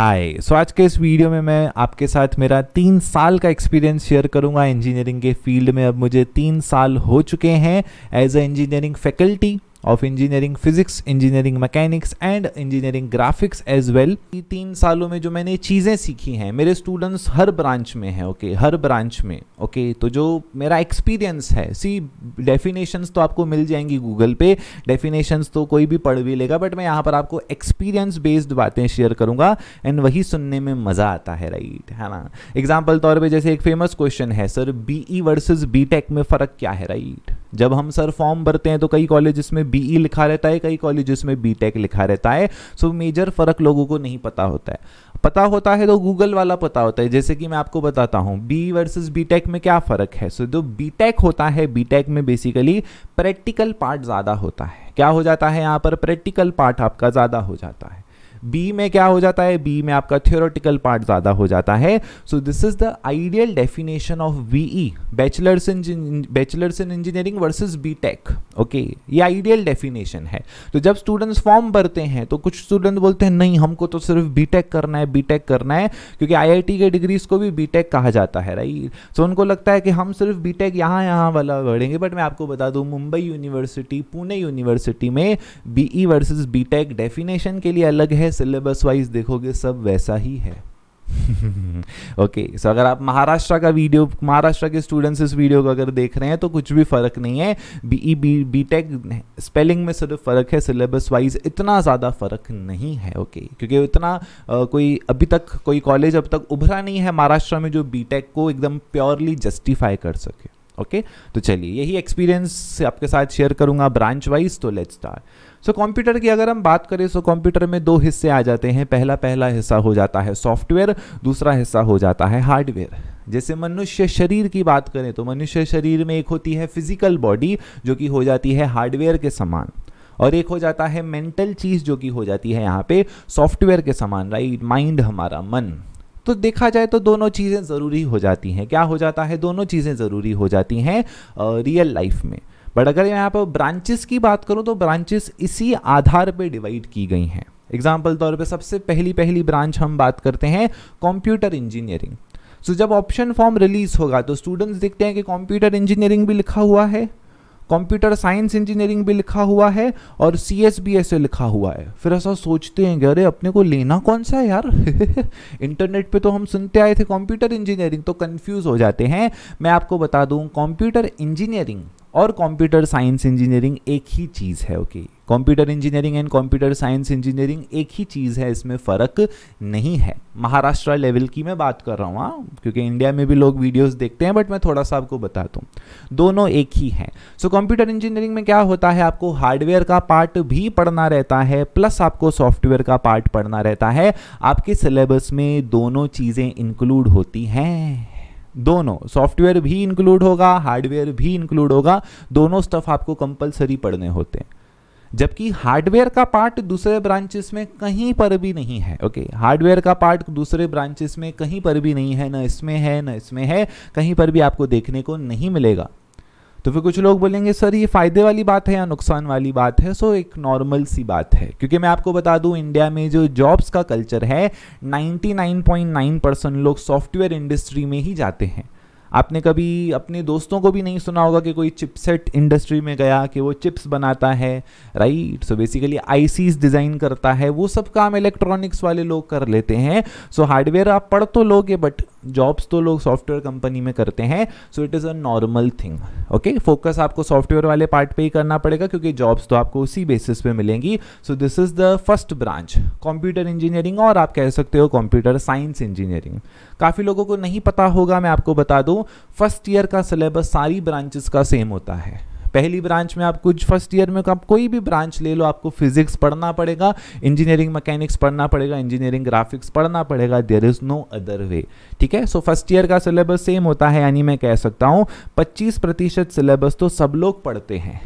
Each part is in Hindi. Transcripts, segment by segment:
हाय सो आज के इस वीडियो में मैं आपके साथ मेरा तीन साल का एक्सपीरियंस शेयर करूंगा इंजीनियरिंग के फील्ड में अब मुझे तीन साल हो चुके हैं as a engineering faculty of engineering physics engineering mechanics and engineering graphics as well तीन सालों में जो मैंने चीज़ें सीखी हैं मेरे स्टूडेंट्स हर ब्रांच में हैं ओके okay? हर ब्रांच में ओके okay? तो जो मेरा एक्सपीरियंस है सी डेफिनेशंस तो आपको मिल जाएंगी गूगल पे डेफिनेशंस तो कोई भी पढ़ भी लेगा बट मैं यहाँ पर आपको एक्सपीरियंस बेस्ड बातें शेयर करूंगा एंड वही सुनने में मज़ा आता है राइट है ना एग्जाम्पल तौर पर जैसे एक फेमस क्वेश्चन है sir B E versus B tech में फ़र्क क्या है राइट जब हम सर फॉर्म भरते हैं तो कई कॉलेज इसमें बीई e लिखा रहता है कई कॉलेजेस में बीटेक लिखा रहता है सो मेजर फर्क लोगों को नहीं पता होता है पता होता है तो गूगल वाला पता होता है जैसे कि मैं आपको बताता हूँ बी वर्सेस बीटेक में क्या फ़र्क है सो जो बीटेक होता है बीटेक में बेसिकली प्रैक्टिकल पार्ट ज़्यादा होता है क्या हो जाता है यहाँ पर प्रैक्टिकल पार्ट आपका ज़्यादा हो जाता है बी में क्या हो जाता है बी में आपका थियोरटिकल पार्ट ज़्यादा हो जाता है so this is the ideal definition of BE bachelors in bachelors in engineering versus B tech okay ये आइडियल डेफिनेशन है तो जब स्टूडेंट्स फॉर्म भरते हैं तो कुछ स्टूडेंट बोलते हैं नहीं हमको तो सिर्फ बी टेक करना है बी टेक करना है क्योंकि आई के डिग्रीज को भी बी टेक कहा जाता है राइट सो so, उनको लगता है कि हम सिर्फ बी टेक यहाँ यहाँ वाला पढ़ेंगे बट मैं आपको बता दूँ मुंबई यूनिवर्सिटी पुणे यूनिवर्सिटी में B E versus B tech definition के लिए अलग है है सिलेबस वाइज देखोगे सब वैसा ही है ओके okay, सो so अगर आप महाराष्ट्र का वीडियो महाराष्ट्र के स्टूडेंट्स इस वीडियो को अगर देख रहे हैं तो कुछ भी फर्क नहीं है BE B B tech spelling में सिर्फ फर्क है सिलेबस वाइज इतना ज़्यादा फर्क नहीं है ओके okay? क्योंकि इतना आ, कोई अभी तक कोई कॉलेज अब तक उभरा नहीं है महाराष्ट्र में जो बी को एकदम प्योरली जस्टिफाई कर सके ओके okay? तो चलिए यही एक्सपीरियंस आपके साथ शेयर करूंगा ब्रांच वाइज तो लेट स्टार्ट सो कंप्यूटर की अगर हम बात करें सो कंप्यूटर में दो हिस्से आ जाते हैं पहला पहला हिस्सा हो जाता है सॉफ्टवेयर दूसरा हिस्सा हो जाता है हार्डवेयर जैसे मनुष्य शरीर की बात करें तो मनुष्य शरीर में एक होती है फिजिकल बॉडी जो कि हो जाती है हार्डवेयर के समान और एक हो जाता है मेंटल चीज़ जो कि हो जाती है यहाँ पे सॉफ्टवेयर के समान राइट माइंड हमारा मन तो देखा जाए तो दोनों चीज़ें ज़रूरी हो जाती हैं क्या हो जाता है दोनों चीज़ें ज़रूरी हो जाती हैं रियल लाइफ में बट अगर यहाँ पर ब्रांचेस की बात करूँ तो ब्रांचेस इसी आधार पर डिवाइड की गई हैं एग्जाम्पल तौर पर सबसे पहली पहली ब्रांच हम बात करते हैं कंप्यूटर इंजीनियरिंग सो जब ऑप्शन फॉर्म रिलीज होगा तो स्टूडेंट्स देखते हैं कि कंप्यूटर इंजीनियरिंग भी लिखा हुआ है कंप्यूटर साइंस इंजीनियरिंग भी लिखा हुआ है और सी एस बी एस लिखा हुआ है फिर ऐसा सोचते हैं कि अरे अपने को लेना कौन सा है यार इंटरनेट पे तो हम सुनते आए थे कंप्यूटर इंजीनियरिंग तो कंफ्यूज हो जाते हैं मैं आपको बता दूं कंप्यूटर इंजीनियरिंग और कंप्यूटर साइंस इंजीनियरिंग एक ही चीज़ है okay computer engineering and computer science engineering एक ही चीज़ है इसमें फ़र्क नहीं है महाराष्ट्र लेवल की मैं बात कर रहा हूँ हाँ क्योंकि इंडिया में भी लोग वीडियोस देखते हैं बट मैं थोड़ा सा आपको बता दूँ दोनों एक ही हैं सो कंप्यूटर इंजीनियरिंग में क्या होता है आपको हार्डवेयर का पार्ट भी पढ़ना रहता है प्लस आपको सॉफ्टवेयर का पार्ट पढ़ना रहता है आपके सिलेबस में दोनों चीज़ें इंक्लूड होती हैं दोनों सॉफ्टवेयर भी इंक्लूड होगा हार्डवेयर भी इंक्लूड होगा दोनों स्टफ आपको कंपलसरी पढ़ने होते हैं जबकि हार्डवेयर का पार्ट दूसरे ब्रांचेस में कहीं पर भी नहीं है ओके okay? हार्डवेयर का पार्ट दूसरे ब्रांचेस में कहीं पर भी नहीं है ना इसमें है ना इसमें है कहीं पर भी आपको देखने को नहीं मिलेगा तो फिर कुछ लोग बोलेंगे सर ये फ़ायदे वाली बात है या नुकसान वाली बात है सो एक नॉर्मल सी बात है क्योंकि मैं आपको बता दूं इंडिया में जो जॉब्स का कल्चर है 99.9 परसेंट लोग सॉफ्टवेयर इंडस्ट्री में ही जाते हैं आपने कभी अपने दोस्तों को भी नहीं सुना होगा कि कोई चिपसेट इंडस्ट्री में गया कि वो चिप्स बनाता है right so basically ICs design करता है वो सब काम इलेक्ट्रॉनिक्स वाले लोग कर लेते हैं सो so, हार्डवेयर आप पढ़ तो लोगे बट जॉब्स तो लोग सॉफ्टवेयर कंपनी में करते हैं so it is a normal thing okay focus आपको सॉफ्टवेयर वाले पार्ट पे ही करना पड़ेगा क्योंकि जॉब्स तो आपको उसी बेसिस पे मिलेंगी so this is the first branch computer engineering और आप कह सकते हो कंप्यूटर साइंस इंजीनियरिंग काफ़ी लोगों को नहीं पता होगा मैं आपको बता दूँ फर्स्ट ईयर का सिलेबस सारी ब्रांचेस का सेम होता है पहली ब्रांच में आप कुछ फर्स्ट ईयर में आप कोई भी ब्रांच ले लो आपको फिजिक्स पढ़ना पड़ेगा इंजीनियरिंग मैकेनिक्स पढ़ना पड़ेगा इंजीनियरिंग ग्राफिक्स पढ़ना पड़ेगा there is no other way ठीक है सो फर्स्ट ईयर का सिलेबस सेम होता है यानी मैं कह सकता हूँ पच्चीस प्रतिशत सिलेबस तो सब लोग पढ़ते हैं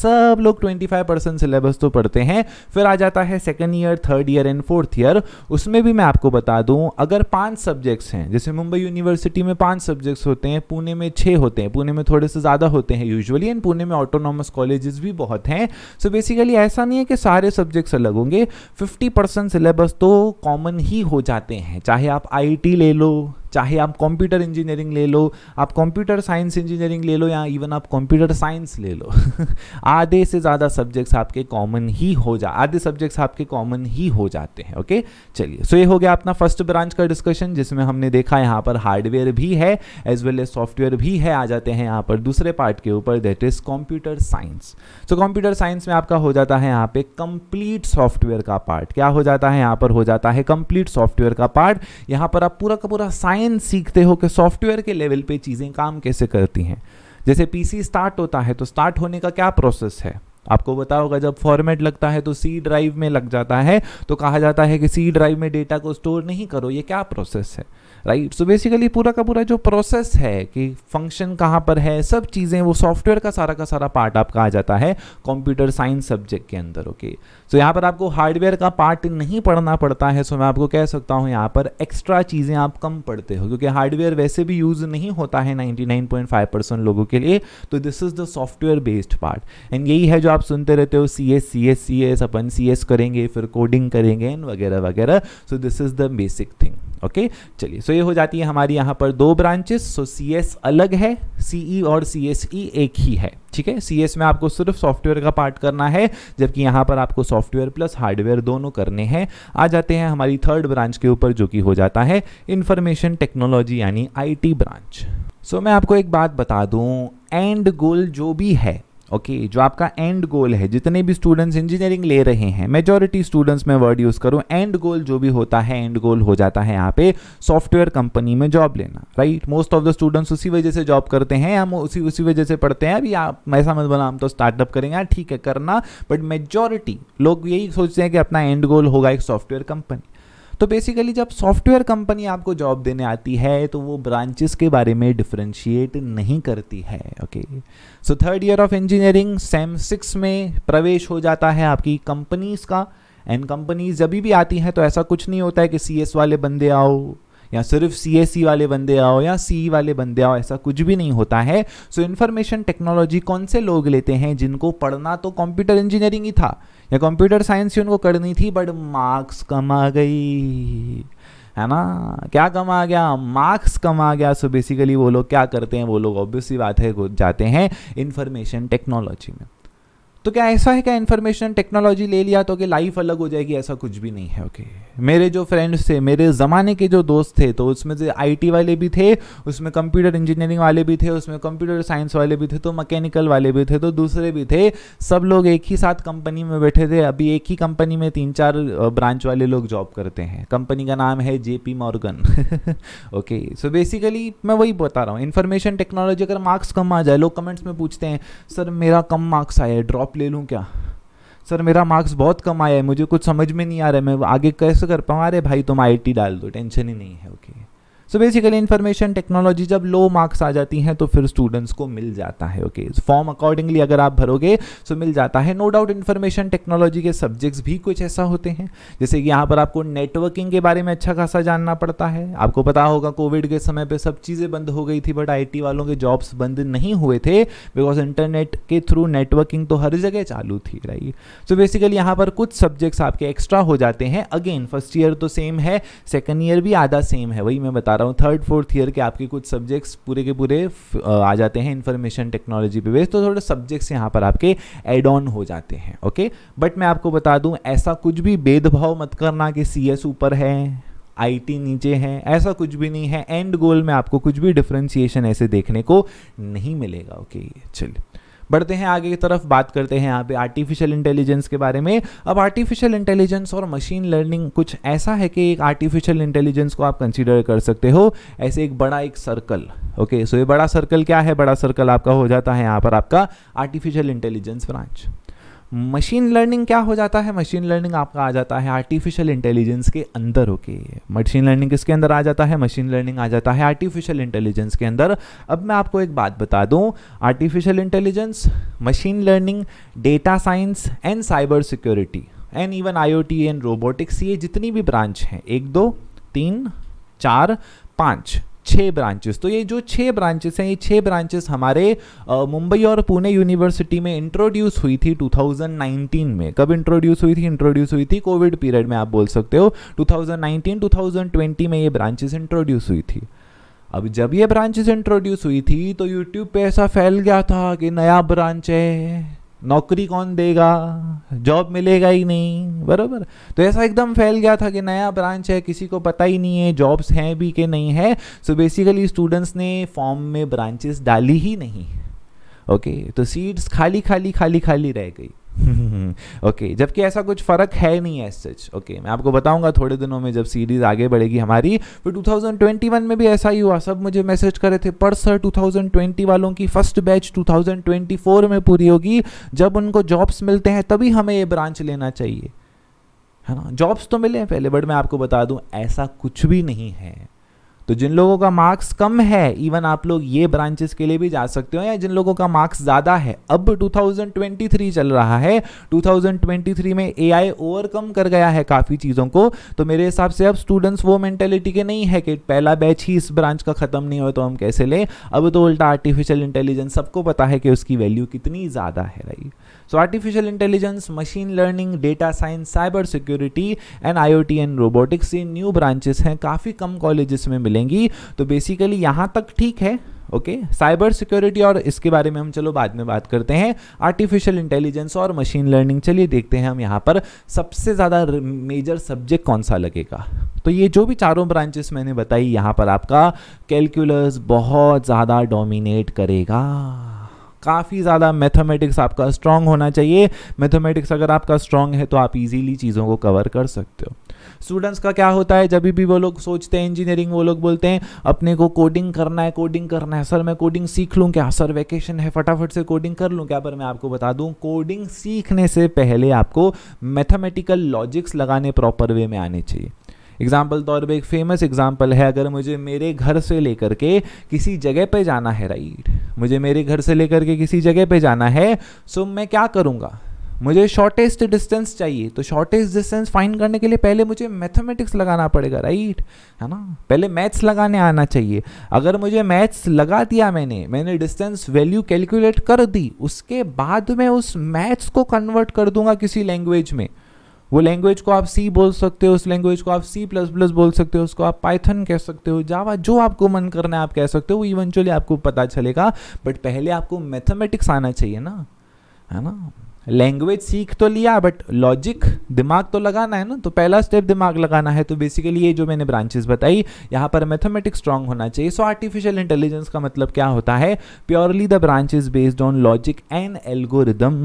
सब लोग 25 परसेंट सिलेबस तो पढ़ते हैं फिर आ जाता है second year third year and fourth year उसमें भी मैं आपको बता दूं अगर पांच सब्जेक्ट्स हैं जैसे मुंबई यूनिवर्सिटी में पांच सब्जेक्ट्स होते हैं पुणे में छः होते हैं पुणे में थोड़े से ज़्यादा होते हैं यूजअली एंड पुणे में ऑटोनॉमस कॉलेजेस भी बहुत हैं सो so बेसिकली ऐसा नहीं है कि सारे सब्जेक्ट्स अलग होंगे फिफ्टी सिलेबस तो कॉमन ही हो जाते हैं चाहे आप आई ले लो चाहे आप कंप्यूटर इंजीनियरिंग ले लो आप कंप्यूटर साइंस इंजीनियरिंग ले लो या इवन आप कंप्यूटर साइंस ले लो आधे से ज़्यादा सब्जेक्ट्स आपके कॉमन ही हो जा आधे सब्जेक्ट्स आपके कॉमन ही हो जाते हैं ओके चलिए सो ये हो गया अपना फर्स्ट ब्रांच का डिस्कशन जिसमें हमने देखा यहाँ पर हार्डवेयर भी है एज वेल एज सॉफ्टवेयर भी है आ जाते हैं यहाँ पर दूसरे पार्ट के ऊपर that is computer science so computer science में आपका हो जाता है यहाँ पे कंप्लीट सॉफ्टवेयर का पार्ट क्या हो जाता है यहाँ पर हो जाता है कंप्लीट सॉफ्टवेयर का पार्ट यहाँ पर आप पूरा का पूरा साइंस साइंस सीखते हो कि सॉफ्टवेयर के लेवल पे चीज़ें काम कैसे करती हैं जैसे पीसी स्टार्ट होता है तो स्टार्ट होने का क्या प्रोसेस है आपको पता होगा जब फॉर्मेट लगता है तो सी ड्राइव में लग जाता है तो कहा जाता है कि सी ड्राइव में डेटा को स्टोर नहीं करो ये क्या प्रोसेस है राइट सो बेसिकली पूरा का पूरा जो प्रोसेस है कि फंक्शन कहाँ पर है सब चीज़ें वो सॉफ्टवेयर का सारा का सारा पार्ट आपका आ जाता है कंप्यूटर साइंस सब्जेक्ट के अंदर ओके सो यहाँ पर आपको हार्डवेयर का पार्ट नहीं पढ़ना पड़ता है सो so मैं आपको कह सकता हूँ यहाँ पर एक्स्ट्रा चीज़ें आप कम पढ़ते हो क्योंकि हार्डवेयर वैसे भी यूज़ नहीं होता है नाइन्टी परसेंट लोगों के लिए तो this is the software based part and यही है जो आप सुनते रहते हो C S C S C S अपन सी एस करेंगे फिर कोडिंग करेंगे एंड वगैरह वगैरह so this is the basic thing okay चलिए सो ये हो जाती है हमारी यहाँ पर दो ब्रांचेस सो सी एस अलग है सी ई e और सी एस ई एक ही है ठीक है सी एस में आपको सिर्फ सॉफ्टवेयर का पार्ट करना है जबकि यहाँ पर आपको सॉफ्टवेयर प्लस हार्डवेयर दोनों करने हैं आ जाते हैं हमारी थर्ड ब्रांच के ऊपर जो कि हो जाता है इंफॉर्मेशन टेक्नोलॉजी यानी I T branch so so, मैं आपको एक बात बता दूँ एंड गोल जो भी है ओके okay, जो आपका एंड गोल है जितने भी स्टूडेंट्स इंजीनियरिंग ले रहे हैं मेजोरिटी स्टूडेंट्स में वर्ड यूज़ करूँ एंड गोल जो भी होता है एंड गोल हो जाता है यहाँ पे सॉफ्टवेयर कंपनी में जॉब लेना right most of the students उसी वजह से जॉब करते हैं हम उसी उसी वजह से पढ़ते हैं अभी आप ऐसा मत बोला हम तो स्टार्टअप करेंगे हाँ, ठीक है करना बट मेजोरिटी लोग यही सोचते हैं कि अपना एंड गोल होगा एक सॉफ्टवेयर कंपनी तो बेसिकली जब सॉफ्टवेयर कंपनी आपको जॉब देने आती है तो वो ब्रांचेस के बारे में डिफ्रेंशिएट नहीं करती है okay so third year of engineering sem six में प्रवेश हो जाता है आपकी कंपनीज का एंड कंपनीज जब भी आती हैं तो ऐसा कुछ नहीं होता है कि सी वाले बंदे आओ या सिर्फ सी e वाले बंदे आओ या सी e वाले बंदे आओ ऐसा कुछ भी नहीं होता है सो इन्फॉर्मेशन टेक्नोलॉजी कौन से लोग लेते हैं जिनको पढ़ना तो कंप्यूटर इंजीनियरिंग ही था या कंप्यूटर साइंस ही उनको करनी थी बट मार्क्स कम आ गई है ना क्या कम आ गया मार्क्स कम आ गया सो बेसिकली वो लोग क्या करते हैं वो लोग ऑब्वियसली बात है जाते हैं इंफॉर्मेशन टेक्नोलॉजी में तो क्या ऐसा है क्या इन्फॉर्मेशन टेक्नोलॉजी ले लिया तो कि लाइफ अलग हो जाएगी ऐसा कुछ भी नहीं है ओके okay? मेरे जो फ्रेंड्स थे मेरे ज़माने के जो दोस्त थे तो उसमें से आई वाले भी थे उसमें कंप्यूटर इंजीनियरिंग वाले भी थे उसमें कंप्यूटर साइंस वाले भी थे तो मैकेनिकल वाले भी थे तो दूसरे भी थे सब लोग एक ही साथ कंपनी में बैठे थे अभी एक ही कंपनी में तीन चार ब्रांच वाले लोग जॉब करते हैं कंपनी का नाम है J P Morgan okay so basically मैं वही बता रहा हूँ इन्फॉर्मेशन टेक्नोलॉजी अगर मार्क्स कम आ जाए लोग कमेंट्स में पूछते हैं सर मेरा कम मार्क्स आया ड्रॉप टॉप ले लूँ क्या सर मेरा मार्क्स बहुत कम आया है मुझे कुछ समझ में नहीं आ रहा है मैं आगे कैसे कर पाऊँ अरे भाई तुम आई डाल दो टेंशन ही नहीं है okay okay. So basically information technology जब लो मार्क्स आ जाती हैं तो फिर स्टूडेंट्स को मिल जाता है ओके फॉर्म अकॉर्डिंगली अगर आप भरोगे सो तो मिल जाता है नो डाउट इन्फॉर्मेशन टेक्नोलॉजी के सब्जेक्ट्स भी कुछ ऐसा होते हैं जैसे कि यहाँ पर आपको नेटवर्किंग के बारे में अच्छा खासा जानना पड़ता है आपको पता होगा कोविड के समय पर सब चीज़ें बंद हो गई थी बट आई वालों के जॉब्स बंद नहीं हुए थे बिकॉज इंटरनेट के थ्रू नेटवर्किंग तो हर जगह चालू थी राइट सो बेसिकली यहाँ पर कुछ सब्जेक्ट्स आपके एक्स्ट्रा हो जाते हैं अगेन फर्स्ट ईयर तो सेम है सेकेंड ईयर भी आधा सेम है वही मैं बता रहा हूँ थर्ड फोर्थ ईयर के आपके कुछ सब्जेक्ट्स पूरे के पूरे आ जाते हैं इन्फॉर्मेशन टेक्नोलॉजी पे बेस्ड तो थोड़े सब्जेक्ट्स यहाँ पर आपके एड ऑन हो जाते हैं ओके बट मैं आपको बता दूँ ऐसा कुछ भी भेदभाव मत करना कि सी ऊपर है आई नीचे है ऐसा कुछ भी नहीं है एंड गोल में आपको कुछ भी डिफ्रेंसिएशन ऐसे देखने को नहीं मिलेगा ओके चलिए बढ़ते हैं आगे की तरफ बात करते हैं यहाँ पे आर्टिफिशियल इंटेलिजेंस के बारे में अब आर्टिफिशियल इंटेलिजेंस और मशीन लर्निंग कुछ ऐसा है कि एक आर्टिफिशियल इंटेलिजेंस को आप कंसिडर कर सकते हो ऐसे एक बड़ा एक सर्कल ओके सो ये बड़ा सर्कल क्या है बड़ा सर्कल आपका हो जाता है यहाँ पर आपका artificial intelligence branch machine learning क्या हो जाता है मशीन लर्निंग आपका आ जाता है आर्टिफिशियल इंटेलिजेंस के अंदर होके मशीन लर्निंग किसके अंदर आ जाता है मशीन लर्निंग आ जाता है आर्टिफिशियल इंटेलिजेंस के अंदर अब मैं आपको एक बात बता दूं artificial intelligence machine learning data science and cyber security and even IoT and robotics ये जितनी भी ब्रांच हैं एक दो तीन चार पाँच छः ब्रांचेस तो ये जो छः ब्रांचेस हैं ये छः ब्रांचेस हमारे मुंबई और पुणे यूनिवर्सिटी में इंट्रोड्यूस हुई थी 2019 में कब इंट्रोड्यूस हुई थी इंट्रोड्यूस हुई थी कोविड पीरियड में आप बोल सकते हो 2019 2020 में ये ब्रांचेस इंट्रोड्यूस हुई थी अब जब ये ब्रांचेस इंट्रोड्यूस हुई थी तो यूट्यूब पे ऐसा फैल गया था कि नया ब्रांच है नौकरी कौन देगा जॉब मिलेगा ही नहीं बरोबर तो ऐसा एकदम फैल गया था कि नया ब्रांच है किसी को पता ही नहीं है जॉब्स हैं भी कि नहीं है सो बेसिकली स्टूडेंट्स ने फॉर्म में ब्रांचेस डाली ही नहीं ओके okay, तो सीट्स खाली खाली खाली खाली रह गई ओके जबकि ऐसा कुछ फ़र्क है नहीं है सच ओके मैं आपको बताऊंगा थोड़े दिनों में जब सीरीज़ आगे बढ़ेगी हमारी फिर 2021 में भी ऐसा ही हुआ सब मुझे मैसेज करे थे पर सर 2020 वालों की फर्स्ट बैच 2024 में पूरी होगी जब उनको जॉब्स मिलते हैं तभी हमें ये ब्रांच लेना चाहिए है ना जॉब्स तो मिले हैं पहले बट मैं आपको बता दूं ऐसा कुछ भी नहीं है तो जिन लोगों का मार्क्स कम है इवन आप लोग ये ब्रांचेस के लिए भी जा सकते हो या जिन लोगों का मार्क्स ज़्यादा है अब 2023 चल रहा है 2023 में एआई ओवरकम कर गया है काफ़ी चीज़ों को तो मेरे हिसाब से अब स्टूडेंट्स वो मेंटेलिटी के नहीं है कि पहला बैच ही इस ब्रांच का ख़त्म नहीं हो तो हम कैसे लें अब तो उल्टा आर्टिफिशियल इंटेलिजेंस सबको पता है कि उसकी वैल्यू कितनी ज़्यादा है right so artificial intelligence machine learning data science cyber security and I and robotics ये न्यू ब्रांचेस हैं काफ़ी कम कॉलेज में मिलेंगी तो बेसिकली यहाँ तक ठीक है ओके साइबर सिक्योरिटी और इसके बारे में हम चलो बाद में बात करते हैं आर्टिफिशियल इंटेलिजेंस और मशीन लर्निंग चलिए देखते हैं हम यहाँ पर सबसे ज़्यादा मेजर सब्जेक्ट कौन सा लगेगा तो ये जो भी चारों ब्रांचेस मैंने बताई यहाँ पर आपका कैलकुलस बहुत ज़्यादा डोमिनेट करेगा काफ़ी ज़्यादा मैथमेटिक्स आपका स्ट्रांग होना चाहिए मैथमेटिक्स अगर आपका स्ट्रांग है तो आप इजीली चीज़ों को कवर कर सकते हो स्टूडेंट्स का क्या होता है जब भी वो लोग सोचते हैं इंजीनियरिंग वो लोग बोलते हैं अपने को कोडिंग करना है कोडिंग करना है सर मैं कोडिंग सीख लूँ क्या सर वैकेशन है फटाफट से कोडिंग कर लूँ क्या पर मैं आपको बता दूँ कोडिंग सीखने से पहले आपको मैथमेटिकल लॉजिक्स लगाने प्रॉपर वे में आने चाहिए एग्जाम्पल तौर पर एक फेमस एग्जाम्पल है अगर मुझे मेरे घर से लेकर के किसी जगह पे जाना है राइट मुझे मेरे घर से लेकर के किसी जगह पे जाना है सो मैं क्या करूँगा मुझे शॉर्टेस्ट डिस्टेंस चाहिए तो शॉर्टेस्ट डिस्टेंस फाइंड करने के लिए पहले मुझे मैथमेटिक्स लगाना पड़ेगा राइट है ना पहले मैथ्स लगाने आना चाहिए अगर मुझे मैथ्स लगा दिया मैंने मैंने डिस्टेंस वैल्यू कैलकुलेट कर दी उसके बाद मैं उस मैथ्स को कन्वर्ट कर दूंगा किसी लैंग्वेज में वो लैंग्वेज को आप सी बोल सकते हो उस लैंग्वेज को आप सी प्लस प्लस बोल सकते हो उसको आप पाइथन कह सकते हो जावा जो आपको मन करना है आप कह सकते हो वो इवेंचुअली आपको पता चलेगा बट पहले आपको मैथमेटिक्स आना चाहिए ना है ना लैंग्वेज सीख तो लिया बट लॉजिक दिमाग तो लगाना है ना तो पहला स्टेप दिमाग लगाना है तो बेसिकली ये जो मैंने ब्रांचेस बताई यहाँ पर मैथमेटिक्स स्ट्रांग होना चाहिए सो आर्टिफिशियल इंटेलिजेंस का मतलब क्या होता है purely the branches based on logic and algorithm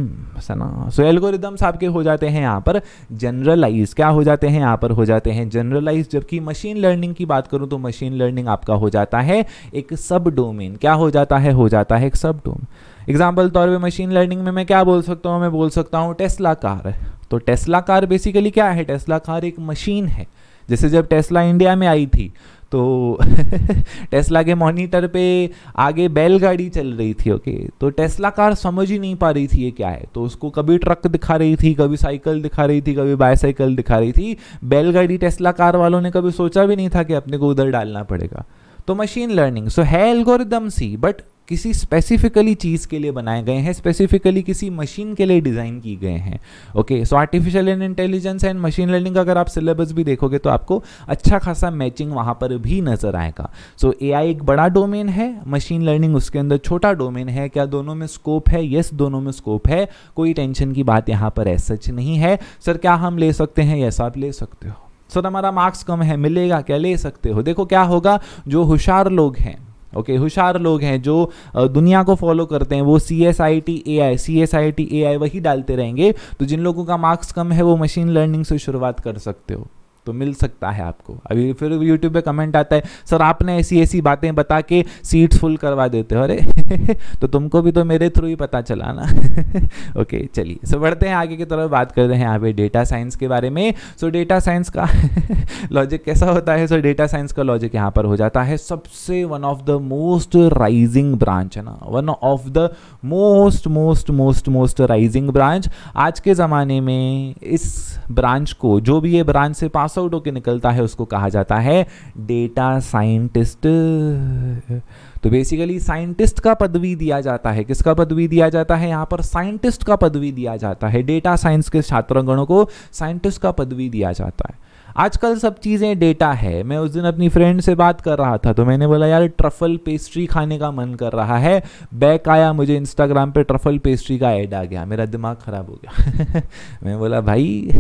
है ना सो एल्गोरिदम्स आपके हो जाते हैं यहाँ पर जनरलाइज क्या हो जाते हैं यहाँ पर हो जाते हैं जनरलाइज जबकि मशीन लर्निंग की बात करूँ तो मशीन लर्निंग आपका हो जाता है एक सब डोमेन क्या हो जाता है हो जाता है एक सब डोमेन एग्जाम्पल तौर पर मशीन लर्निंग में मैं क्या बोल सकता हूँ मैं बोल सकता हूँ टेस्ला कार तो टेस्ला कार बेसिकली क्या है टेस्ला कार एक मशीन है जैसे जब टेस्ला इंडिया में आई थी तो टेस्ला के मॉनिटर पे आगे बैलगाड़ी चल रही थी ओके तो टेस्ला कार समझ ही नहीं पा रही थी ये क्या है तो उसको कभी ट्रक दिखा रही थी कभी साइकिल दिखा रही थी कभी बाईसाइकिल दिखा रही थी बैलगाड़ी टेस्ला कार वालों ने कभी सोचा भी नहीं था कि अपने को उधर डालना पड़ेगा तो मशीन लर्निंग सो है एल्गोरिदम सी बट किसी स्पेसिफिकली चीज़ के लिए बनाए गए हैं स्पेसिफिकली किसी मशीन के लिए डिज़ाइन की गए हैं okay so artificial and intelligence and machine learning अगर आप सिलेबस भी देखोगे तो आपको अच्छा खासा मैचिंग वहाँ पर भी नज़र आएगा सो so, ए एक बड़ा डोमेन है मशीन लर्निंग उसके अंदर छोटा डोमेन है क्या दोनों में स्कोप है येस yes, दोनों में स्कोप है कोई टेंशन की बात यहाँ पर है सच नहीं है सर क्या हम ले सकते हैं यस आप ले सकते हो सर हमारा मार्क्स कम है मिलेगा क्या ले सकते हो देखो क्या होगा जो होशियार लोग हैं ओके होशियार लोग हैं जो दुनिया को फॉलो करते हैं वो C S I T A I C S I T A I वही डालते रहेंगे तो जिन लोगों का मार्क्स कम है वो मशीन लर्निंग से शुरुआत कर सकते हो तो मिल सकता है आपको अभी फिर यूट्यूब पे कमेंट आता है सर आपने ऐसी ऐसी बातें बता के सीट्स फुल करवा देते हो अरे तो तुमको भी तो मेरे थ्रू ही पता चला ना ओके चलिए सो बढ़ते हैं आगे की तरफ बात करते हैं यहाँ पे डेटा साइंस के बारे में सो डेटा साइंस का लॉजिक कैसा होता है सो डेटा साइंस का लॉजिक यहाँ पर हो जाता है सबसे one of the most rising branch है ना one of the most most most most rising branch आज के ज़माने में इस ब्रांच को जो भी ये ब्रांच से पास आउट होकर निकलता है उसको कहा जाता है डेटा साइंटिस्ट तो बेसिकली साइंटिस्ट का पदवी दिया जाता है किसका पदवी दिया जाता है यहां पर साइंटिस्ट का पदवी दिया जाता है डेटा साइंस के छात्रगणों को साइंटिस्ट का पदवी दिया जाता है आजकल सब चीज़ें डेटा है मैं उस दिन अपनी फ्रेंड से बात कर रहा था तो मैंने बोला यार ट्रफल पेस्ट्री खाने का मन कर रहा है बैक आया मुझे इंस्टाग्राम पे ट्रफल पेस्ट्री का ऐड आ गया मेरा दिमाग ख़राब हो गया मैं बोला भाई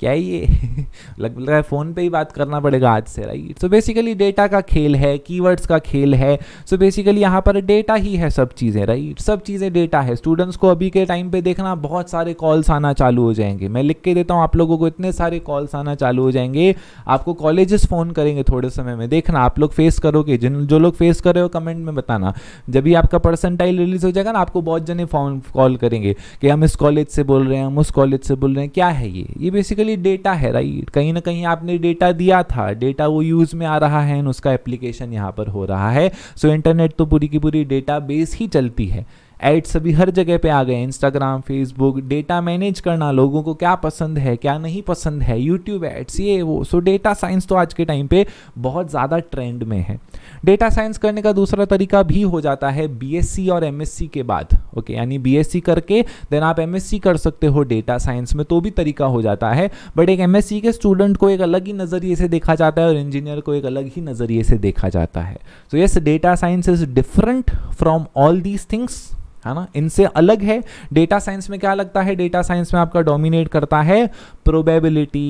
क्या ये लग रहा है फ़ोन पे ही बात करना पड़ेगा आज से राइट सो बेसिकली डेटा का खेल है कीवर्ड्स का खेल है सो बेसिकली यहाँ पर डेटा ही है सब चीज़ें राइट सब चीज़ें डेटा है स्टूडेंट्स को अभी के टाइम पे देखना बहुत सारे कॉल्स आना चालू हो जाएंगे मैं लिख के देता हूँ आप लोगों को इतने सारे कॉल्स आना चालू चालू हो जाएंगे आपको कॉलेजेस फ़ोन करेंगे थोड़े समय में देखना आप लोग फेस करोगे जिन जो लोग फेस कर रहे हो कमेंट में बताना जब भी आपका पर्सनटाइल रिलीज हो जाएगा ना आपको बहुत जने फोन कॉल करेंगे कि हम इस कॉलेज से बोल रहे हैं हम उस कॉलेज से बोल रहे हैं क्या है ये ये बेसिकली डेटा है राइट कहीं ना कहीं आपने डेटा दिया था डेटा वो यूज़ में आ रहा है उसका एप्लीकेशन यहाँ पर हो रहा है सो so, इंटरनेट तो पूरी की पूरी डेटा बेस ही चलती है एड्स अभी हर जगह पे आ गए इंस्टाग्राम फेसबुक डेटा मैनेज करना लोगों को क्या पसंद है क्या नहीं पसंद है यूट्यूब एड्स ये वो सो डेटा साइंस तो आज के टाइम पे बहुत ज़्यादा ट्रेंड में है डेटा साइंस करने का दूसरा तरीका भी हो जाता है बी और एम के बाद ओके यानी बी करके देन आप एम कर सकते हो डेटा साइंस में तो भी तरीका हो जाता है बट एक एम के स्टूडेंट को एक अलग ही नज़रिए से देखा जाता है और इंजीनियर को एक अलग ही नज़रिए से देखा जाता है so yes data science is different from all these things है ना इनसे अलग है डेटा साइंस में क्या लगता है डेटा साइंस में आपका डोमिनेट करता है प्रोबेबिलिटी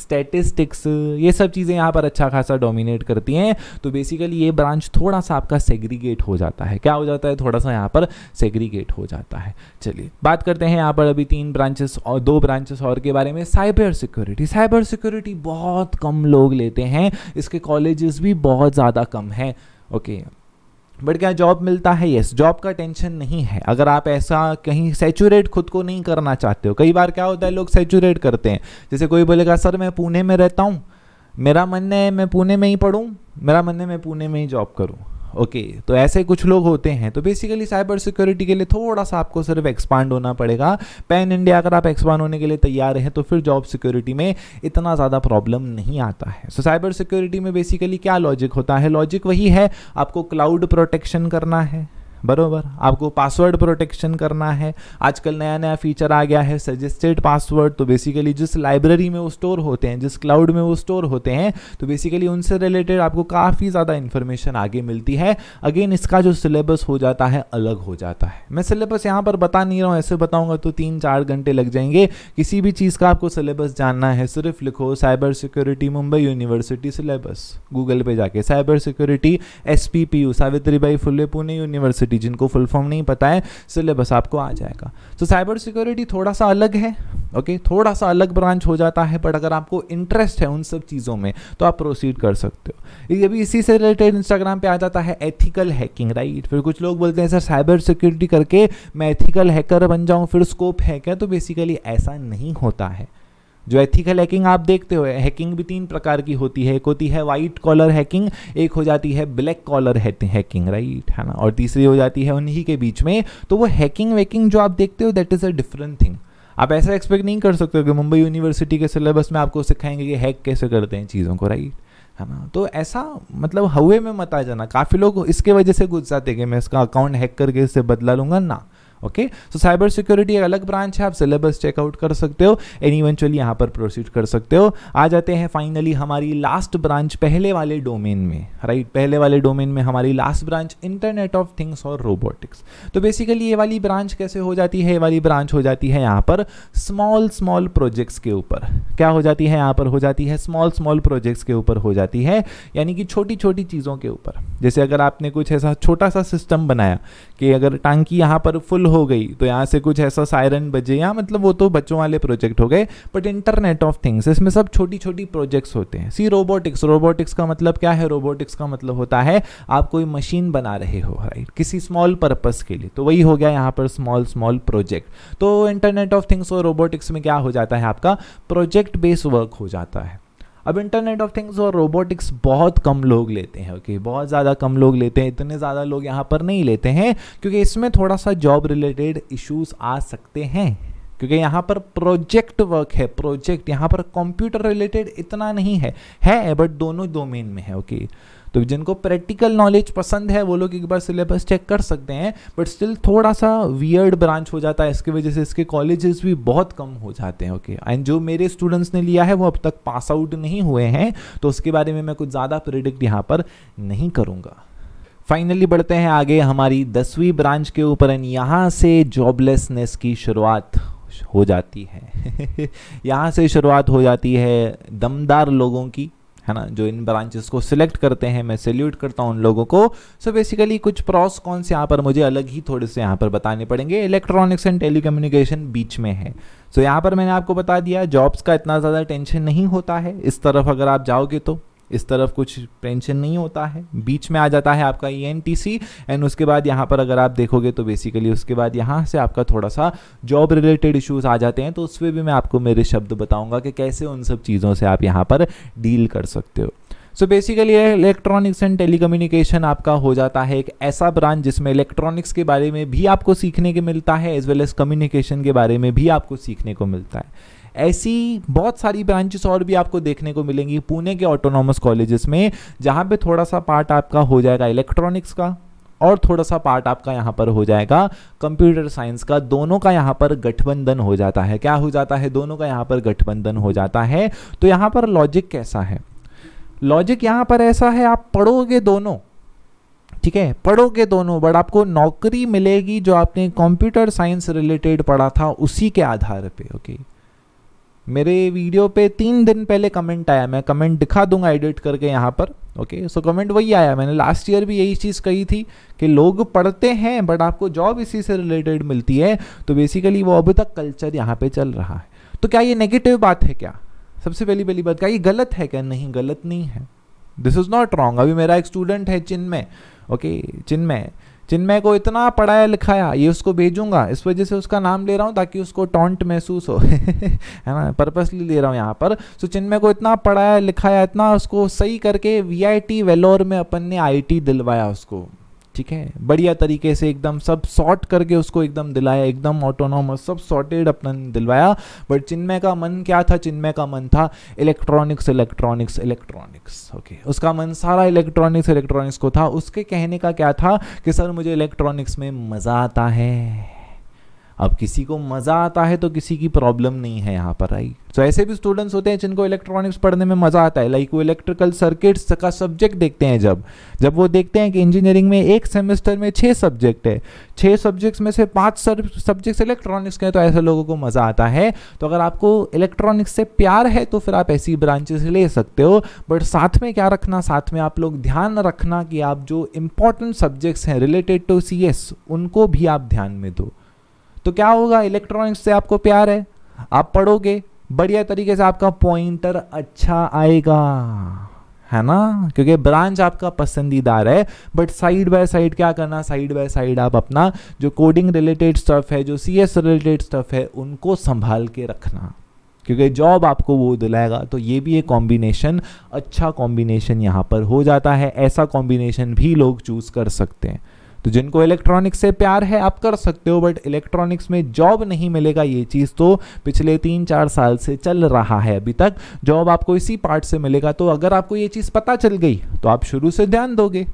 स्टेटिस्टिक्स ये सब चीज़ें यहाँ पर अच्छा खासा डोमिनेट करती हैं तो बेसिकली ये ब्रांच थोड़ा सा आपका सेग्रीगेट हो जाता है क्या हो जाता है थोड़ा सा यहाँ पर सेग्रीगेट हो जाता है चलिए बात करते हैं यहाँ पर अभी तीन ब्रांचेस और दो ब्रांचेस और के बारे में साइबर सिक्योरिटी साइबर सिक्योरिटी बहुत कम लोग लेते हैं इसके कॉलेज भी बहुत ज़्यादा कम हैं ओके okay, बट क्या जॉब मिलता है यस जॉब का टेंशन नहीं है अगर आप ऐसा कहीं सेचूरेट खुद को नहीं करना चाहते हो कई बार क्या होता है लोग सेचूरेट करते हैं जैसे कोई बोलेगा सर मैं पुणे में रहता हूँ मेरा मन है मैं पुणे में ही पढ़ूँ मेरा मन है मैं पुणे में ही जॉब करूँ ओके okay, तो ऐसे कुछ लोग होते हैं तो बेसिकली साइबर सिक्योरिटी के लिए थोड़ा सा आपको सिर्फ एक्सपांड होना पड़ेगा पैन इंडिया अगर आप एक्सपांड होने के लिए तैयार हैं तो फिर जॉब सिक्योरिटी में इतना ज़्यादा प्रॉब्लम नहीं आता है सो साइबर सिक्योरिटी में बेसिकली क्या लॉजिक होता है लॉजिक वही है आपको क्लाउड प्रोटेक्शन करना है बरोबर आपको पासवर्ड प्रोटेक्शन करना है आजकल नया नया फीचर आ गया है सजेस्टेड पासवर्ड तो बेसिकली जिस लाइब्रेरी में वो स्टोर होते हैं जिस क्लाउड में वो स्टोर होते हैं तो बेसिकली उनसे रिलेटेड आपको काफ़ी ज़्यादा इन्फॉर्मेशन आगे मिलती है अगेन इसका जो सिलेबस हो जाता है अलग हो जाता है मैं सिलेबस यहाँ पर बता नहीं रहा हूँ ऐसे बताऊँगा तो तीन चार घंटे लग जाएंगे किसी भी चीज़ का आपको सिलेबस जानना है सिर्फ लिखो cyber security Mumbai university syllabus Google पर जाके cyber security S P P U Savitribai Phule Pune university city जिनको फुल फॉर्म नहीं पता है सिलेबस आपको आ जाएगा तो साइबर सिक्योरिटी थोड़ा सा अलग है ओके okay? थोड़ा सा अलग ब्रांच हो जाता है बट अगर आपको इंटरेस्ट है उन सब चीज़ों में तो आप प्रोसीड कर सकते हो ये भी इसी से रिलेटेड इंस्टाग्राम पे आ जाता है एथिकल हैकिंग राइट फिर कुछ लोग बोलते हैं सर साइबर सिक्योरिटी करके मैं एथिकल हैकर बन जाऊँ फिर स्कोप है क्या तो बेसिकली ऐसा नहीं होता है जो एथिकल हैकिंग आप देखते हो हैकिंग भी तीन प्रकार की होती है एक होती है वाइट कॉलर हैकिंग एक हो जाती है ब्लैक कॉलर हैकिंग राइट है ना और तीसरी हो जाती है उन्हीं के बीच में तो वो हैकिंग वैकिंग जो आप देखते हो that is a different thing आप ऐसा एक्सपेक्ट नहीं कर सकते कि मुंबई यूनिवर्सिटी के सिलेबस में आपको सिखाएंगे कि हैक कैसे करते हैं चीज़ों को राइट है ना तो ऐसा मतलब हवे में मत आ जाना काफ़ी लोग इसके वजह से हैं कि मैं इसका अकाउंट हैक करके इससे बदला लूँगा ना ओके सो साइबर सिक्योरिटी एक अलग ब्रांच है आप सिलेबस चेकआउट कर सकते हो एंड इवेंचुअली यहाँ पर प्रोसीड कर सकते हो आ जाते हैं फाइनली हमारी लास्ट ब्रांच पहले वाले डोमेन में राइट right? पहले वाले डोमेन में हमारी last branch internet of things और रोबोटिक्स तो बेसिकली ये वाली ब्रांच कैसे हो जाती है ये वाली ब्रांच हो जाती है यहाँ पर स्मॉल स्मॉल प्रोजेक्ट्स के ऊपर क्या हो जाती है यहाँ पर हो जाती है स्मॉल स्मॉल प्रोजेक्ट्स के ऊपर हो जाती है यानी कि छोटी छोटी चीज़ों के ऊपर जैसे अगर आपने कुछ ऐसा छोटा सा सिस्टम बनाया कि अगर टांकी यहाँ पर फुल हो गई तो यहाँ से कुछ ऐसा सायरन बजे या मतलब वो तो बच्चों वाले प्रोजेक्ट हो गए बट इंटरनेट ऑफ थिंग्स इसमें सब छोटी छोटी प्रोजेक्ट्स होते हैं सी रोबोटिक्स रोबोटिक्स का मतलब क्या है रोबोटिक्स का मतलब होता है आप कोई मशीन बना रहे हो राइट किसी स्मॉल पर्पज़ के लिए तो वही हो गया यहाँ पर स्मॉल स्मॉल प्रोजेक्ट तो इंटरनेट ऑफ थिंग्स और रोबोटिक्स में क्या हो जाता है आपका प्रोजेक्ट बेस्ड वर्क हो जाता है अब इंटरनेट ऑफ थिंग्स और रोबोटिक्स बहुत कम लोग लेते हैं ओके okay? बहुत ज़्यादा कम लोग लेते हैं इतने ज़्यादा लोग यहाँ पर नहीं लेते हैं क्योंकि इसमें थोड़ा सा जॉब रिलेटेड इश्यूज आ सकते हैं क्योंकि यहाँ पर प्रोजेक्ट वर्क है प्रोजेक्ट यहाँ पर कंप्यूटर रिलेटेड इतना नहीं है है बट दोनों डोमेन में है ओके okay? तो जिनको प्रैक्टिकल नॉलेज पसंद है वो लोग एक बार सिलेबस चेक कर सकते हैं बट स्टिल थोड़ा सा वियर्ड ब्रांच हो जाता है इसकी वजह से इसके कॉलेजेस भी बहुत कम हो जाते हैं ओके एंड जो मेरे स्टूडेंट्स ने लिया है वो अब तक पास आउट नहीं हुए हैं तो उसके बारे में मैं कुछ ज़्यादा प्रिडिक्ट यहाँ पर नहीं करूँगा फाइनली बढ़ते हैं आगे हमारी दसवीं ब्रांच के ऊपर एंड यहाँ से जॉबलेसनेस की शुरुआत हो जाती है यहाँ से शुरुआत हो जाती है दमदार लोगों की है ना जो इन ब्रांचेस को सिलेक्ट करते हैं मैं सैल्यूट करता हूँ उन लोगों को सो so बेसिकली कुछ प्रॉस कौन से यहाँ पर मुझे अलग ही थोड़े से यहाँ पर बताने पड़ेंगे इलेक्ट्रॉनिक्स एंड टेलीकम्युनिकेशन बीच में है सो so यहाँ पर मैंने आपको बता दिया जॉब्स का इतना ज़्यादा टेंशन नहीं होता है इस तरफ अगर आप जाओगे तो इस तरफ कुछ टेंशन नहीं होता है बीच में आ जाता है आपका E N T C and उसके बाद यहाँ पर अगर आप देखोगे तो बेसिकली उसके बाद यहाँ से आपका थोड़ा सा जॉब रिलेटेड इश्यूज आ जाते हैं तो उसमें भी मैं आपको मेरे शब्द बताऊँगा कि कैसे उन सब चीज़ों से आप यहाँ पर डील कर सकते हो so basically electronics and telecommunication आपका हो जाता है एक ऐसा ब्रांच जिसमें इलेक्ट्रॉनिक्स के बारे में भी आपको सीखने के मिलता है एज वेल एज कम्युनिकेशन के बारे में भी आपको सीखने को मिलता है ऐसी बहुत सारी ब्रांचेस और भी आपको देखने को मिलेंगी पुणे के ऑटोनॉमस कॉलेजेस में जहाँ पे थोड़ा सा पार्ट आपका हो जाएगा इलेक्ट्रॉनिक्स का और थोड़ा सा पार्ट आपका यहाँ पर हो जाएगा कंप्यूटर साइंस का दोनों का यहाँ पर गठबंधन हो जाता है क्या हो जाता है दोनों का यहाँ पर गठबंधन हो जाता है तो यहाँ पर लॉजिक कैसा है लॉजिक यहाँ पर ऐसा है आप पढ़ोगे दोनों ठीक है पढ़ोगे दोनों बट आपको नौकरी मिलेगी जो आपने कंप्यूटर साइंस रिलेटेड पढ़ा था उसी के आधार पे ओके okay? मेरे वीडियो पे तीन दिन पहले कमेंट आया मैं कमेंट दिखा दूंगा एडिट करके यहाँ पर ओके सो कमेंट वही आया मैंने लास्ट ईयर भी यही चीज़ कही थी कि लोग पढ़ते हैं बट आपको जॉब इसी से रिलेटेड मिलती है तो बेसिकली वो अभी तक कल्चर यहाँ पे चल रहा है तो क्या ये नेगेटिव बात है क्या सबसे पहली पहली बात क्या ये गलत है क्या नहीं गलत नहीं है दिस इज़ नॉट रॉन्ग अभी मेरा एक स्टूडेंट है चिन्मय ओके चिन्मय चिन्मय को इतना पढ़ाया लिखाया ये उसको भेजूंगा इस वजह से उसका नाम ले रहा हूँ ताकि उसको टॉन्ट महसूस हो है ना पर्पसली ले रहा हूँ यहाँ पर सो so, चिन्मय को इतना पढ़ाया लिखाया इतना उसको सही करके वी आई वेलोर में अपन ने आई दिलवाया उसको ठीक है बढ़िया तरीके से एकदम सब सॉर्ट करके उसको एकदम दिलाया एकदम ऑटोनोमस सब सॉर्टेड अपना दिलवाया बट चिन्मय का मन क्या था चिन्मय का मन था इलेक्ट्रॉनिक्स इलेक्ट्रॉनिक्स इलेक्ट्रॉनिक्स ओके उसका मन सारा इलेक्ट्रॉनिक्स इलेक्ट्रॉनिक्स को था उसके कहने का क्या था कि सर मुझे इलेक्ट्रॉनिक्स में मज़ा आता है अब किसी को मज़ा आता है तो किसी की प्रॉब्लम नहीं है यहाँ पर आई तो so, ऐसे भी स्टूडेंट्स होते हैं जिनको इलेक्ट्रॉनिक्स पढ़ने में मज़ा आता है लाइक वो इलेक्ट्रिकल सर्किट्स का सब्जेक्ट देखते हैं जब जब वो देखते हैं कि इंजीनियरिंग में एक सेमेस्टर में छः सब्जेक्ट है छः सब्जेक्ट्स में से पाँच सब्जेक्ट्स इलेक्ट्रॉनिक्स के हैं तो ऐसे लोगों को मज़ा आता है तो अगर आपको इलेक्ट्रॉनिक्स से प्यार है तो फिर आप ऐसी ब्रांचेस ले सकते हो बट साथ में क्या रखना साथ में आप लोग ध्यान रखना कि आप जो इम्पोर्टेंट सब्जेक्ट्स हैं रिलेटेड टू सी उनको भी आप ध्यान में दो तो क्या होगा इलेक्ट्रॉनिक्स से आपको प्यार है आप पढ़ोगे बढ़िया तरीके से आपका पॉइंटर अच्छा आएगा है ना क्योंकि ब्रांच आपका पसंदीदार है बट साइड बाय साइड क्या करना साइड बाय साइड आप अपना जो कोडिंग रिलेटेड स्टफ है जो सी एस रिलेटेड स्टफ है उनको संभाल के रखना क्योंकि जॉब आपको वो दिलाएगा तो ये भी एक कॉम्बिनेशन अच्छा कॉम्बिनेशन यहाँ पर हो जाता है ऐसा कॉम्बिनेशन भी लोग चूज़ कर सकते हैं तो जिनको इलेक्ट्रॉनिक्स से प्यार है आप कर सकते हो बट इलेक्ट्रॉनिक्स में जॉब नहीं मिलेगा ये चीज़ तो पिछले तीन चार साल से चल रहा है अभी तक जॉब आपको इसी पार्ट से मिलेगा तो अगर आपको ये चीज़ पता चल गई तो आप शुरू से ध्यान दोगे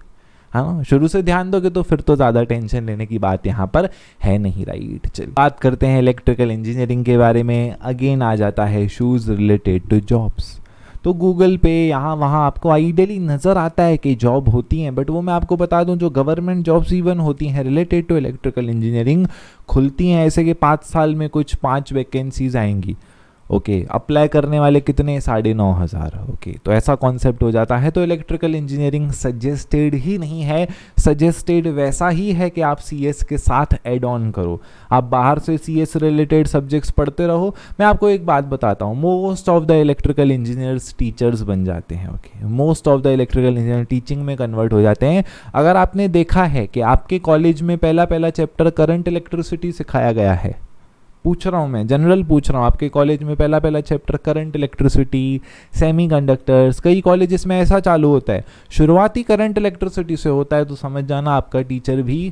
हाँ शुरू से ध्यान दोगे तो फिर तो ज़्यादा टेंशन लेने की बात यहाँ पर है नहीं राइट चल बात करते हैं इलेक्ट्रिकल इंजीनियरिंग के बारे में अगेन आ जाता है शूज़ रिलेटेड टू जॉब्स तो गूगल पे यहाँ वहाँ आपको आइडियली नज़र आता है कि जॉब होती हैं बट वो मैं आपको बता दूँ जो गवर्नमेंट जॉब्स इवन होती हैं रिलेटेड टू इलेक्ट्रिकल इंजीनियरिंग खुलती हैं ऐसे कि पाँच साल में कुछ पाँच वैकेंसीज आएंगी ओके okay, अप्लाई करने वाले कितने साढ़े नौ हज़ार ओके तो ऐसा कॉन्सेप्ट हो जाता है तो इलेक्ट्रिकल इंजीनियरिंग सजेस्टेड ही नहीं है सजेस्टेड वैसा ही है कि आप सी के साथ एड ऑन करो आप बाहर से सी रिलेटेड सब्जेक्ट्स पढ़ते रहो मैं आपको एक बात बताता हूँ most of the electrical engineers teachers बन जाते हैं okay most of the electrical engineer teaching में कन्वर्ट हो जाते हैं अगर आपने देखा है कि आपके कॉलेज में पहला पहला चैप्टर करंट इलेक्ट्रिसिटी सिखाया गया है पूछ रहा हूँ मैं जनरल पूछ रहा हूँ आपके कॉलेज में पहला पहला chapter current electricity semiconductors कई कॉलेजेस में ऐसा चालू होता है शुरुआती करंट इलेक्ट्रिसिटी से होता है तो समझ जाना आपका टीचर भी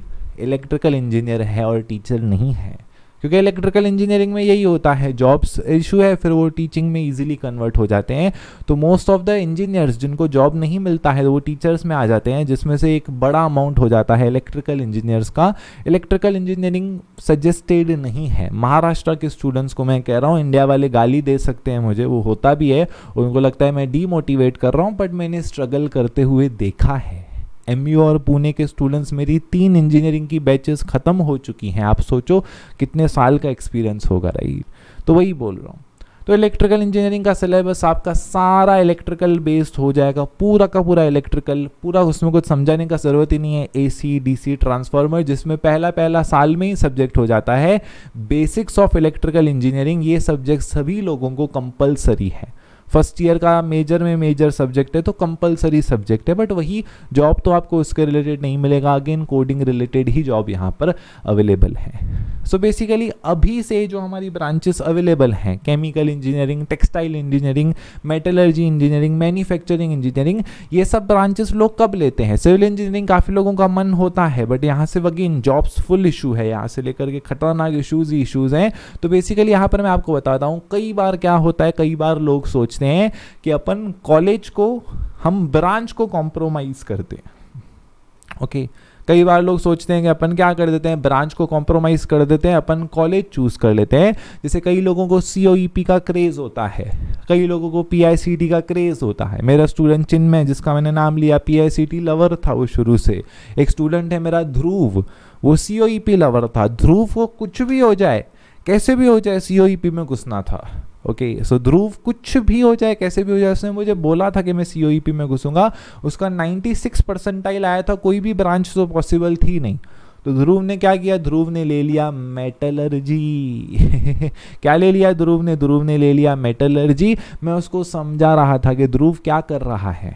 इलेक्ट्रिकल इंजीनियर है और टीचर नहीं है क्योंकि इलेक्ट्रिकल इंजीनियरिंग में यही होता है जॉब्स इशू है फिर वो टीचिंग में इजीली कन्वर्ट हो जाते हैं तो मोस्ट ऑफ द इंजीनियर्स जिनको जॉब नहीं मिलता है वो टीचर्स में आ जाते हैं जिसमें से एक बड़ा अमाउंट हो जाता है इलेक्ट्रिकल इंजीनियर्स का इलेक्ट्रिकल इंजीनियरिंग सजेस्टेड नहीं है महाराष्ट्र के स्टूडेंट्स को मैं कह रहा हूँ इंडिया वाले गाली दे सकते हैं मुझे वो होता भी है उनको लगता है मैं डीमोटिवेट कर रहा हूँ बट मैंने स्ट्रगल करते हुए देखा है एम और पुणे के स्टूडेंट्स मेरी तीन इंजीनियरिंग की बैचेस ख़त्म हो चुकी हैं आप सोचो कितने साल का एक्सपीरियंस होगा रही तो वही बोल रहा हूँ तो इलेक्ट्रिकल इंजीनियरिंग का सिलेबस आपका सारा इलेक्ट्रिकल बेस्ड हो जाएगा पूरा का पूरा इलेक्ट्रिकल पूरा उसमें कुछ समझाने का ज़रूरत ही नहीं है एसी डीसी ट्रांसफार्मर जिसमें पहला पहला साल में ही सब्जेक्ट हो जाता है बेसिक्स ऑफ इलेक्ट्रिकल इंजीनियरिंग ये सब्जेक्ट सभी लोगों को कंपलसरी है फर्स्ट ईयर का मेजर में मेजर सब्जेक्ट है तो कंपलसरी सब्जेक्ट है बट वही जॉब तो आपको उसके रिलेटेड नहीं मिलेगा अगेन कोडिंग रिलेटेड ही जॉब यहाँ पर अवेलेबल है सो बेसिकली अभी से जो हमारी ब्रांचेस अवेलेबल हैं chemical engineering textile engineering metallurgy engineering manufacturing engineering ये सब ब्रांचेस लोग कब लेते हैं सिविल इंजीनियरिंग काफ़ी लोगों का मन होता है बट यहाँ से वगैन जॉब्स फुल इशू है यहाँ से लेकर के खतरनाक इशूज़ ही इशूज़ हैं तो बेसिकली यहाँ पर मैं आपको बताता हूँ कई बार क्या होता है कई बार लोग सोचते हैं कि अपन कॉलेज को हम ब्रांच को कॉम्प्रोमाइज़ करते हैं ओके okay. कई बार लोग सोचते हैं कि अपन क्या कर देते हैं ब्रांच को कॉम्प्रोमाइज़ कर देते हैं अपन कॉलेज चूज़ कर लेते हैं जैसे कई लोगों को सी e का क्रेज़ होता है कई लोगों को पी का क्रेज़ होता है मेरा स्टूडेंट चिन्मय जिसका मैंने नाम लिया पी लवर था वो शुरू से एक स्टूडेंट है मेरा ध्रुव वो सी लवर e था ध्रुव को कुछ भी हो जाए कैसे भी हो जाए सी e में घुसना था okay okay, so so Dhruv कुछ भी हो जाए कैसे भी हो जाए उसने मुझे बोला था कि मैं सी e में घुसूंगा उसका 96 परसेंटाइल आया था कोई भी ब्रांच तो पॉसिबल थी नहीं तो ध्रुव ने क्या किया ध्रुव ने ले लिया मेटलर्जी क्या ले लिया ध्रुव ने ध्रुव ने ले लिया मेटलर्जी मैं उसको समझा रहा था कि ध्रुव क्या कर रहा है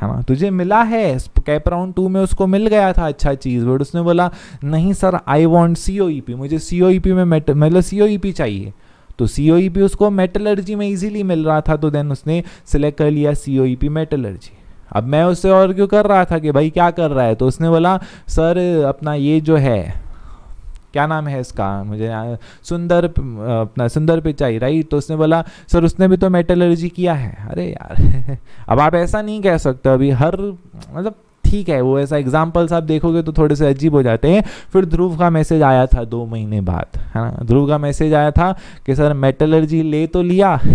है ना तुझे मिला है कैप राउंड टू में उसको मिल गया था अच्छा चीज़ बट उसने बोला नहीं सर आई वॉन्ट सी मुझे सी e में मेटल मतलब सी e चाहिए तो सी भी e उसको मेटलर्जी में ईजिली मिल रहा था तो देन उसने सिलेक्ट कर लिया सी मेटलर्जी e अब मैं उससे और क्यों कर रहा था कि भाई क्या कर रहा है तो उसने बोला सर अपना ये जो है क्या नाम है इसका मुझे सुंदर अपना सुंदर पिचाई राइट तो उसने बोला सर उसने भी तो मेटलर्जी किया है अरे यार अब आप ऐसा नहीं कह सकते अभी हर मतलब ठीक है वो ऐसा एग्जाम्पल्स आप देखोगे तो थोड़े से अजीब हो जाते हैं फिर ध्रुव का मैसेज आया था दो महीने बाद है ना ध्रुव का मैसेज आया था कि सर मेटलर्जी ले तो लिया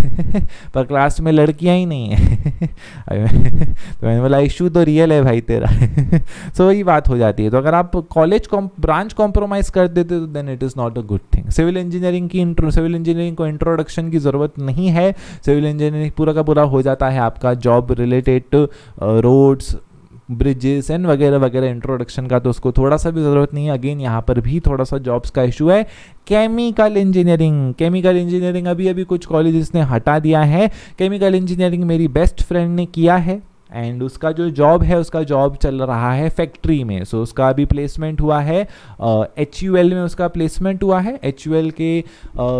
पर क्लास में लड़कियाँ ही नहीं है तो मैंने बोला इशू तो रियल है भाई तेरा सो तो वही बात हो जाती है तो अगर आप कॉलेज ब्रांच कॉम्प्रोमाइज़ कर देते तो then it is not a good thing civil engineering की इंट्रो सिविल इंजीनियरिंग को इंट्रोडक्शन की ज़रूरत नहीं है सिविल इंजीनियरिंग पूरा का पूरा हो जाता है आपका job related roads bridges and वगैरह वगैरह इंट्रोडक्शन का तो उसको थोड़ा सा भी ज़रूरत नहीं है अगेन यहाँ पर भी थोड़ा सा जॉब्स का इशू है केमिकल इंजीनियरिंग केमिकल इंजीनियरिंग अभी अभी कुछ कॉलेजेस ने हटा दिया है केमिकल इंजीनियरिंग मेरी बेस्ट फ्रेंड ने किया है एंड उसका जो जॉब है उसका जॉब चल रहा है फैक्ट्री में सो so उसका अभी प्लेसमेंट हुआ है एच uh, में उसका प्लेसमेंट हुआ है एच के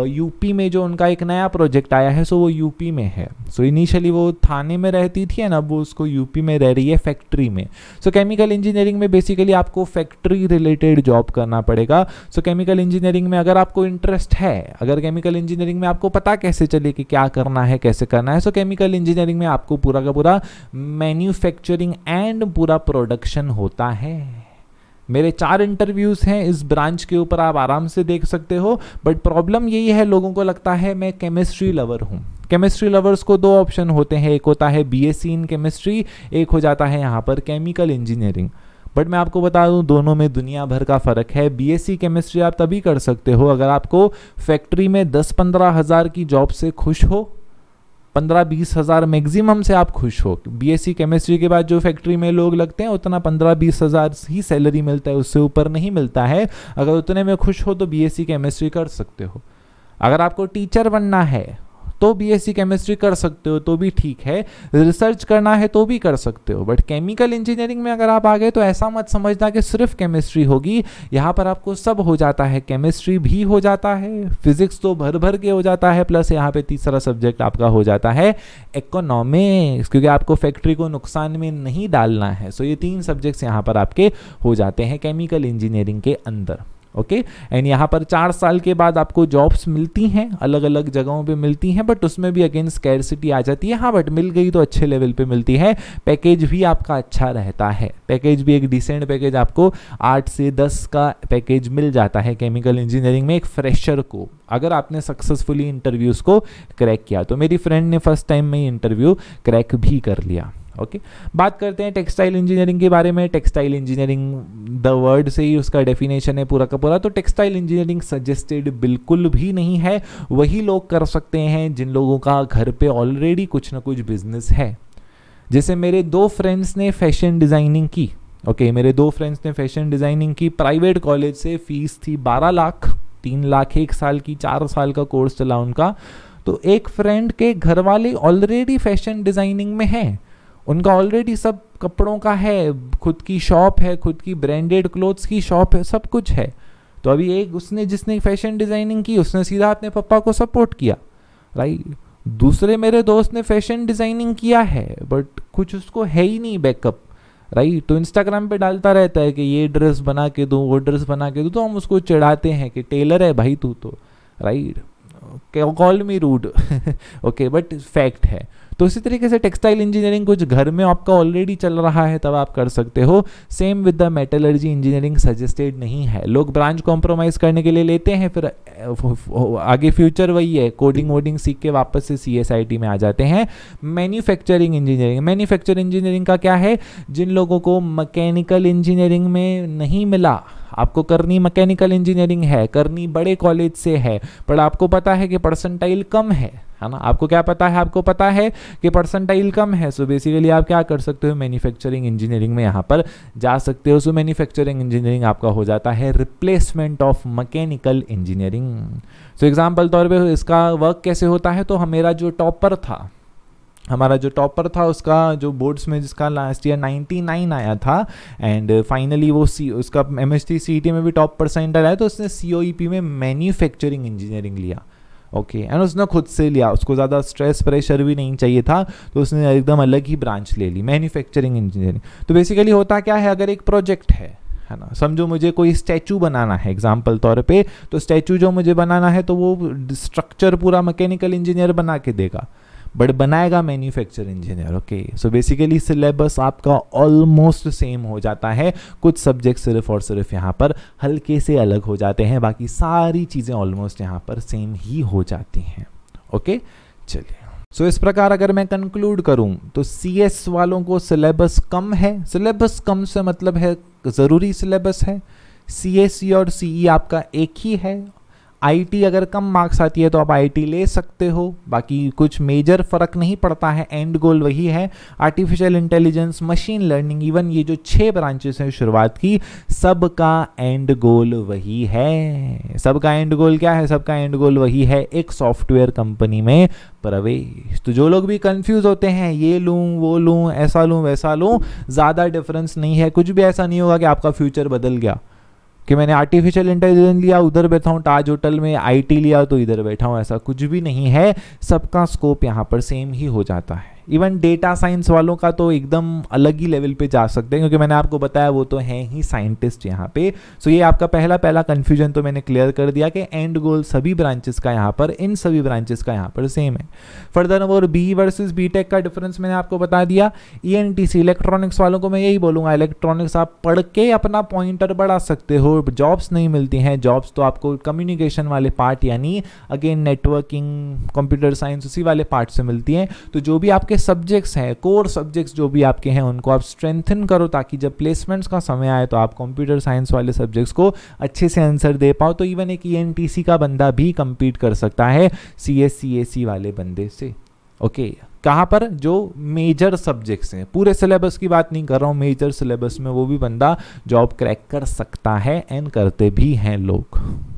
यूपी uh, में जो उनका एक नया प्रोजेक्ट आया है सो so वो यूपी में है सो so इनिशियली वो थाने में रहती थी एंड अब वो उसको यूपी में रह रही है फैक्ट्री में सो केमिकल इंजीनियरिंग में बेसिकली आपको फैक्ट्री रिलेटेड जॉब करना पड़ेगा सो केमिकल इंजीनियरिंग में अगर आपको इंटरेस्ट है अगर केमिकल इंजीनियरिंग में आपको पता कैसे चले कि क्या करना है कैसे करना है सो केमिकल इंजीनियरिंग में आपको पूरा का पूरा मैन्युफैक्चरिंग एंड पूरा प्रोडक्शन होता है मेरे चार इंटरव्यूज हैं इस ब्रांच के ऊपर आप आराम से देख सकते हो बट प्रॉब्लम यही है लोगों को लगता है मैं केमिस्ट्री लवर हूँ केमिस्ट्री लवर्स को दो ऑप्शन होते हैं एक होता है बीएससी इन केमिस्ट्री एक हो जाता है यहाँ पर केमिकल इंजीनियरिंग बट मैं आपको बता दूं दोनों में दुनिया भर का फ़र्क है बीएससी केमिस्ट्री आप तभी कर सकते हो अगर आपको फैक्ट्री में दस पंद्रह हज़ार की जॉब से खुश हो पंद्रह बीस हज़ार मैगजिम से आप खुश हो बीएससी केमिस्ट्री के बाद जो फैक्ट्री में लोग लगते हैं उतना पंद्रह बीस हज़ार ही सैलरी मिलता है उससे ऊपर नहीं मिलता है अगर उतने में खुश हो तो बीएससी केमिस्ट्री कर सकते हो अगर आपको टीचर बनना है तो बीएससी केमिस्ट्री कर सकते हो तो भी ठीक है रिसर्च करना है तो भी कर सकते हो बट केमिकल इंजीनियरिंग में अगर आप आ गए तो ऐसा मत समझना कि सिर्फ केमिस्ट्री होगी यहाँ पर आपको सब हो जाता है केमिस्ट्री भी हो जाता है फिजिक्स तो भर भर के हो जाता है प्लस यहाँ पे तीसरा सब्जेक्ट आपका हो जाता है इकोनॉमिक्स क्योंकि आपको फैक्ट्री को नुकसान में नहीं डालना है सो ये तीन सब्जेक्ट्स यहाँ पर आपके हो जाते हैं केमिकल इंजीनियरिंग के अंदर ओके एंड यहाँ पर चार साल के बाद आपको जॉब्स मिलती हैं अलग अलग जगहों पे मिलती हैं बट उसमें भी अगेन स्कैरसिटी आ जाती है हाँ बट मिल गई तो अच्छे लेवल पे मिलती है पैकेज भी आपका अच्छा रहता है पैकेज भी एक डिसेंट पैकेज आपको आठ से दस का पैकेज मिल जाता है केमिकल इंजीनियरिंग में एक फ्रेशर को अगर आपने सक्सेसफुली इंटरव्यूज़ को क्रैक किया तो मेरी फ्रेंड ने फर्स्ट टाइम में इंटरव्यू क्रैक भी कर लिया ओके बात करते हैं टेक्सटाइल इंजीनियरिंग के बारे में टेक्सटाइल इंजीनियरिंग द वर्ड से ही उसका डेफिनेशन है पूरा का पूरा तो टेक्सटाइल इंजीनियरिंग सजेस्टेड बिल्कुल भी नहीं है वही लोग कर सकते हैं जिन लोगों का घर पे ऑलरेडी कुछ ना कुछ बिजनेस है जैसे मेरे दो फ्रेंड्स ने फैशन डिज़ाइनिंग की ओके okay, मेरे दो फ्रेंड्स ने फैशन डिज़ाइनिंग की प्राइवेट कॉलेज से फीस थी 12 लाख तीन लाख एक साल की चार साल का कोर्स चला उनका तो एक फ्रेंड के घर वाले ऑलरेडी फैशन डिज़ाइनिंग में हैं उनका ऑलरेडी सब कपड़ों का है खुद की शॉप है खुद की ब्रांडेड क्लोथ्स की शॉप है सब कुछ है तो अभी एक उसने जिसने फैशन डिज़ाइनिंग की उसने सीधा अपने पापा को सपोर्ट किया राइट दूसरे मेरे दोस्त ने फैशन डिज़ाइनिंग किया है बट कुछ उसको है ही नहीं बैकअप राइट तो इंस्टाग्राम पे डालता रहता है कि ये ड्रेस बना के दूँ वो ड्रेस बना के दूँ तो हम उसको चढ़ाते हैं कि टेलर है भाई तू तो right call me rude okay but fact है तो इसी तरीके से टेक्सटाइल इंजीनियरिंग कुछ घर में आपका ऑलरेडी चल रहा है तब आप कर सकते हो same with the metallurgy engineering suggested नहीं है लोग ब्रांच कॉम्प्रोमाइज़ करने के लिए लेते हैं फिर आगे फ्यूचर वही है कोडिंग वोडिंग सीख के वापस से सी में आ जाते हैं मैन्युफैक्चरिंग इंजीनियरिंग मैन्युफैक्चर इंजीनियरिंग का क्या है जिन लोगों को मैकेनिकल इंजीनियरिंग में नहीं मिला आपको करनी मैकेनिकल इंजीनियरिंग है करनी बड़े कॉलेज से है पर आपको पता है कि परसेंटाइल कम है है ना आपको क्या पता है आपको पता है कि परसेंटाइल कम है सो बेसिकली आप क्या कर सकते हो मैन्युफैक्चरिंग इंजीनियरिंग में यहाँ पर जा सकते हो सो मैन्युफैक्चरिंग इंजीनियरिंग आपका हो जाता है replacement of mechanical engineering so example तौर पर इसका वर्क कैसे होता है तो हमेरा जो टॉपर था हमारा जो टॉपर था उसका जो बोर्ड्स में जिसका लास्ट ईयर 99 आया था एंड फाइनली वो सी उसका एम एस e में भी टॉप परसेंटर आया तो उसने सी e में मैन्युफैक्चरिंग इंजीनियरिंग लिया ओके एंड उसने खुद से लिया उसको ज़्यादा स्ट्रेस प्रेशर भी नहीं चाहिए था तो उसने एकदम अलग ही ब्रांच ले ली मैन्युफैक्चरिंग इंजीनियरिंग तो बेसिकली होता क्या है अगर एक प्रोजेक्ट है है ना समझो मुझे कोई स्टैचू बनाना है एग्जाम्पल तौर पे तो स्टैचू जो मुझे बनाना है तो वो स्ट्रक्चर पूरा मैकेनिकल इंजीनियर बना के देगा बट बनाएगा manufacture engineer okay so basically syllabus आपका ऑलमोस्ट सेम हो जाता है कुछ सब्जेक्ट सिर्फ और सिर्फ यहाँ पर हल्के से अलग हो जाते हैं बाकी सारी चीज़ें ऑलमोस्ट यहाँ पर सेम ही हो जाती हैं ओके चलिए सो so, इस प्रकार अगर मैं कंक्लूड करूं तो एस वालों को सिलेबस कम है सिलेबस कम से मतलब है ज़रूरी सिलेबस है सी e और सीई e आपका एक ही है आईटी अगर कम मार्क्स आती है तो आप आईटी ले सकते हो बाकी कुछ मेजर फ़र्क नहीं पड़ता है एंड गोल वही है artificial intelligence machine learning even ये जो छह ब्रांचेस हैं शुरुआत की सबका एंड गोल वही है सबका एंड गोल क्या है सबका एंड गोल वही है एक सॉफ्टवेयर कंपनी में प्रवेश तो जो लोग भी कंफ्यूज होते हैं ये लूँ वो लूँ ऐसा लूँ वैसा लूँ ज़्यादा डिफरेंस नहीं है कुछ भी ऐसा नहीं होगा कि आपका फ्यूचर बदल गया कि मैंने आर्टिफिशियल इंटेलिजेंस लिया उधर बैठा हूँ ताज होटल में आईटी लिया तो इधर बैठा हूँ ऐसा कुछ भी नहीं है सबका स्कोप यहाँ पर सेम ही हो जाता है इवन डेटा साइंस वालों का तो एकदम अलग ही लेवल पे जा सकते हैं क्योंकि मैंने आपको बताया वो तो हैं ही साइंटिस्ट यहाँ पे सो so ये आपका पहला पहला कन्फ्यूजन तो मैंने क्लियर कर दिया कि एंड गोल सभी ब्रांचेस का यहाँ पर इन सभी ब्रांचेस का यहाँ पर सेम है फर्दर और बी वर्सेज बी टेक का डिफरेंस मैंने आपको बता दिया E N T C electronics वालों को मैं यही बोलूँगा इलेक्ट्रॉनिक्स आप पढ़ के अपना पॉइंटर बढ़ा सकते हो जॉब्स नहीं मिलती हैं जॉब्स तो आपको कम्युनिकेशन वाले पार्ट यानी अगेन नेटवर्किंग कंप्यूटर साइंस उसी वाले पार्ट से मिलती हैं तो जो भी आपके आपके सब्जेक्ट्स हैं कोर सब्जेक्ट्स जो भी आपके हैं उनको आप स्ट्रेंथन करो ताकि जब प्लेसमेंट्स का समय आए तो आप कंप्यूटर साइंस वाले सब्जेक्ट्स को अच्छे से आंसर दे पाओ तो इवन एक ई e का बंदा भी कम्पीट कर सकता है सी एस वाले बंदे से ओके okay. कहाँ पर जो मेजर सब्जेक्ट्स हैं पूरे सिलेबस की बात नहीं कर रहा हूँ मेजर सिलेबस में वो भी बंदा जॉब क्रैक कर सकता है एंड करते भी हैं लोग